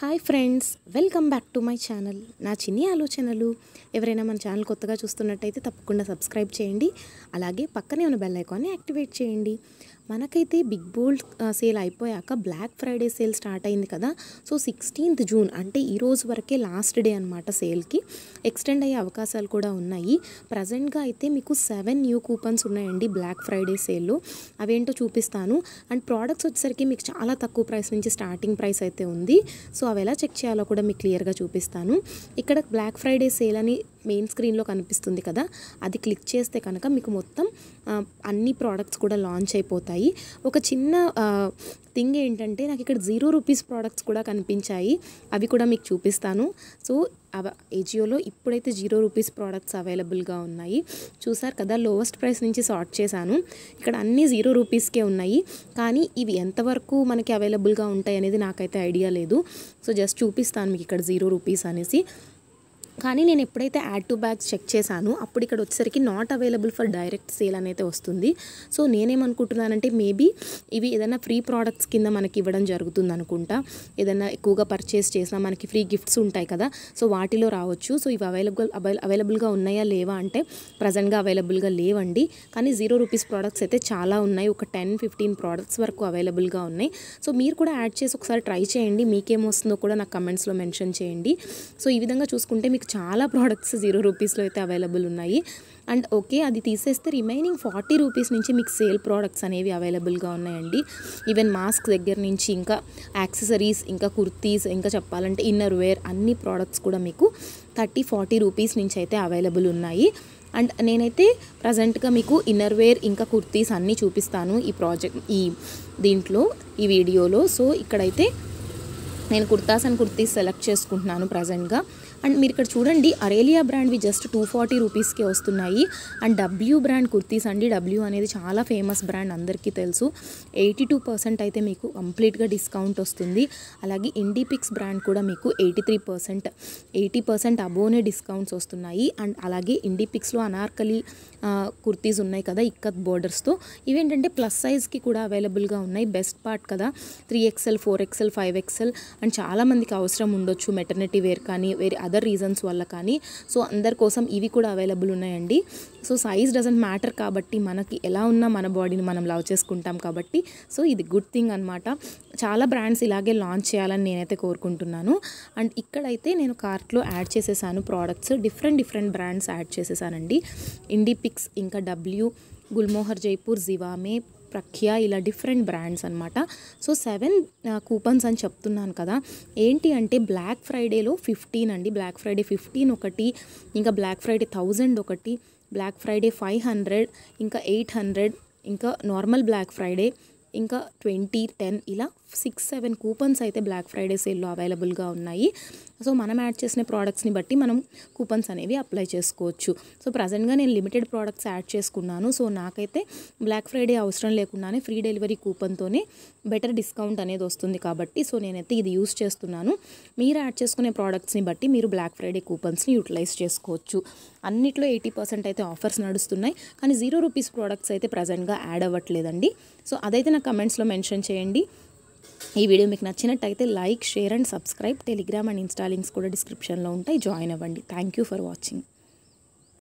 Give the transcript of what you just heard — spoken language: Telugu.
hi friends welcome back to my channel నా చిన్ని ఆలోచనలు ఎవరైనా మన ఛానల్ కొత్తగా చూస్తున్నట్టయితే తప్పకుండా సబ్స్క్రైబ్ చేయండి అలాగే పక్కనే ఉన్న బెల్ ఐకాన్ని యాక్టివేట్ చేయండి మనకైతే బిగ్ బోల్డ్ సేల్ అయిపోయాక బ్లాక్ ఫ్రైడే సేల్ స్టార్ట్ అయింది కదా సో సిక్స్టీన్త్ జూన్ అంటే ఈరోజు వరకే లాస్ట్ డే అనమాట సేల్కి ఎక్స్టెండ్ అయ్యే అవకాశాలు కూడా ఉన్నాయి ప్రజెంట్గా అయితే మీకు సెవెన్ న్యూ కూపన్స్ ఉన్నాయండి బ్లాక్ ఫ్రైడే సేల్లో అవేంటో చూపిస్తాను అండ్ ప్రోడక్ట్స్ వచ్చేసరికి మీకు చాలా తక్కువ ప్రైస్ నుంచి స్టార్టింగ్ ప్రైస్ అయితే ఉంది సో అవి ఎలా చెక్ చేయాలో కూడా మీకు క్లియర్గా చూపిస్తాను ఇక్కడ బ్లాక్ ఫ్రైడే సేల్ అని మెయిన్ స్క్రీన్లో కనిపిస్తుంది కదా అది క్లిక్ చేస్తే కనుక మీకు మొత్తం అన్ని ప్రోడక్ట్స్ కూడా లాంచ్ అయిపోతాయి ఒక చిన్న థింగ్ ఏంటంటే నాకు ఇక్కడ జీరో రూపీస్ ప్రోడక్ట్స్ కూడా కనిపించాయి అవి కూడా మీకు చూపిస్తాను సో అవ ఏజియోలో ఇప్పుడైతే జీరో రూపీస్ ప్రోడక్ట్స్ అవైలబుల్గా ఉన్నాయి చూసారు కదా లోవెస్ట్ ప్రైస్ నుంచి సార్ట్ చేశాను ఇక్కడ అన్నీ జీరో రూపీస్కే ఉన్నాయి కానీ ఇవి ఎంతవరకు మనకి అవైలబుల్గా ఉంటాయి అనేది నాకైతే ఐడియా లేదు సో జస్ట్ చూపిస్తాను మీకు ఇక్కడ జీరో రూపీస్ అనేసి కానీ నేను ఎప్పుడైతే యాడ్ టు బ్యాగ్స్ చెక్ చేశాను అప్పుడు ఇక్కడ వచ్చేసరికి not available for direct sale అనేది వస్తుంది సో నేనేమనుకుంటున్నానంటే మేబీ ఇవి ఏదైనా ఫ్రీ ప్రోడక్ట్స్ కింద మనకి ఇవ్వడం జరుగుతుంది అనుకుంటా ఏదైనా ఎక్కువగా పర్చేస్ చేసినా మనకి ఫ్రీ గిఫ్ట్స్ ఉంటాయి కదా సో వాటిలో రావచ్చు సో ఇవి అవైలబుల్ అవైలబుల్గా ఉన్నాయా లేవా అంటే ప్రజెంట్గా అవైలబుల్గా లేవండి కానీ జీరో రూపీస్ ప్రోడక్ట్స్ అయితే చాలా ఉన్నాయి ఒక టెన్ ఫిఫ్టీన్ ప్రోడక్ట్స్ వరకు అవైలబుల్గా ఉన్నాయి సో మీరు కూడా యాడ్ చేసి ఒకసారి ట్రై చేయండి మీకేమొస్తుందో కూడా నాకు కమెంట్స్లో మెన్షన్ చేయండి సో ఈ విధంగా చూసుకుంటే మీకు చాలా ప్రోడక్ట్స్ జీరో రూపీస్లో అయితే అవైలబుల్ ఉన్నాయి అండ్ ఓకే అది తీసేస్తే రిమైనింగ్ ఫార్టీ రూపీస్ నుంచి మీకు సేల్ ప్రోడక్ట్స్ అనేవి అవైలబుల్గా ఉన్నాయండి ఈవెన్ మాస్క్ దగ్గర నుంచి ఇంకా యాక్సెసరీస్ ఇంకా కుర్తీస్ ఇంకా చెప్పాలంటే ఇన్నర్ వేర్ అన్ని ప్రోడక్ట్స్ కూడా మీకు థర్టీ ఫార్టీ రూపీస్ నుంచి అయితే అవైలబుల్ ఉన్నాయి అండ్ నేనైతే ప్రజెంట్గా మీకు ఇన్నర్ వేర్ ఇంకా కుర్తీస్ అన్నీ చూపిస్తాను ఈ ప్రాజెక్ట్ ఈ దీంట్లో ఈ వీడియోలో సో ఇక్కడైతే నేను కుర్తాస్ అండ్ కుర్తీస్ సెలెక్ట్ చేసుకుంటున్నాను ప్రజెంట్గా అండ్ మీరు ఇక్కడ చూడండి అరేలియా బ్రాండ్వి జస్ట్ టూ ఫార్టీ రూపీస్కే వస్తున్నాయి అండ్ డబ్ల్యూ బ్రాండ్ కుర్తీస్ అండి డబ్ల్యూ అనేది చాలా ఫేమస్ బ్రాండ్ అందరికీ తెలుసు ఎయిటీ టూ పర్సెంట్ అయితే మీకు కంప్లీట్గా డిస్కౌంట్ వస్తుంది అలాగే ఇండిపిక్స్ బ్రాండ్ కూడా మీకు eighty three percent eighty percent అబోనే డిస్కౌంట్స్ వస్తున్నాయి అండ్ అలాగే ఇండిపిక్స్లో అనార్కలి కుర్తీస్ ఉన్నాయి కదా ఇక్కత్ బోర్డర్స్తో ఇవేంటంటే ప్లస్ సైజ్కి కూడా అవైలబుల్గా ఉన్నాయి బెస్ట్ పార్ట్ కదా three XL four XL five XL and చాలామందికి అవసరం ఉండొచ్చు మెటర్నిటీ వేర్ కానీ వేరే అదర్ రీజన్స్ వల్ల కానీ సో అందరి కోసం ఇవి కూడా అవైలబుల్ ఉన్నాయండి సో సైజ్ డజంట్ మ్యాటర్ కాబట్టి మనకి ఎలా ఉన్నా మన బాడీని మనం లవ్ చేసుకుంటాం కాబట్టి సో ఇది గుడ్ థింగ్ అనమాట చాలా బ్రాండ్స్ ఇలాగే లాంచ్ చేయాలని నేనైతే కోరుకుంటున్నాను అండ్ ఇక్కడైతే నేను కార్ట్లో యాడ్ చేసేసాను products different different brands add చేసేసానండి ఇండిపిక్స్ ఇంకా డబ్ల్యూ గుల్మోహర్ జైపూర్ జివామే ప్రఖ్యా ఇలా డిఫరెంట్ బ్రాండ్స్ అనమాట సో సెవెన్ కూపన్స్ అని చెప్తున్నాను కదా ఏంటి అంటే బ్లాక్ ఫ్రైడేలో ఫిఫ్టీన్ అండి బ్లాక్ ఫ్రైడే ఫిఫ్టీన్ ఒకటి ఇంకా బ్లాక్ ఫ్రైడే థౌజండ్ ఒకటి బ్లాక్ ఫ్రైడే ఫైవ్ హండ్రెడ్ ఇంకా ఎయిట్ హండ్రెడ్ ఇంకా నార్మల్ బ్లాక్ ఫ్రైడే ఇంకా ట్వంటీ టెన్ ఇలా సిక్స్ సెవెన్ కూపన్స్ అయితే బ్లాక్ ఫ్రైడే సేల్లో అవైలబుల్గా ఉన్నాయి సో మనం యాడ్ చేసిన ప్రోడక్ట్స్ని బట్టి మనం కూపన్స్ అనేవి అప్లై చేసుకోవచ్చు సో ప్రజెంట్గా నేను లిమిటెడ్ ప్రోడక్ట్స్ యాడ్ చేసుకున్నాను సో నాకైతే బ్లాక్ ఫ్రైడే అవసరం లేకుండానే ఫ్రీ డెలివరీ కూపన్తోనే బెటర్ డిస్కౌంట్ అనేది వస్తుంది కాబట్టి సో నేనైతే ఇది యూస్ చేస్తున్నాను మీరు యాడ్ చేసుకునే ప్రోడక్ట్స్ని బట్టి మీరు బ్లాక్ ఫ్రైడే కూపన్స్ని యూటిలైజ్ చేసుకోవచ్చు అన్నిట్లో ఎయిటీ పర్సెంట్ అయితే ఆఫర్స్ నడుస్తున్నాయి కానీ జీరో రూపీస్ ప్రోడక్ట్స్ అయితే ప్రజెంట్గా యాడ్ అవ్వట్లేదండి సో అదైతే నా కమెంట్స్లో మెన్షన్ చేయండి ఈ వీడియో మీకు నచ్చినట్టయితే like share and subscribe Telegram and ఇన్స్టాలింగ్స్ కూడా డిస్క్రిప్షన్లో ఉంటాయి జాయిన్ అవ్వండి థ్యాంక్ ఫర్ వాచింగ్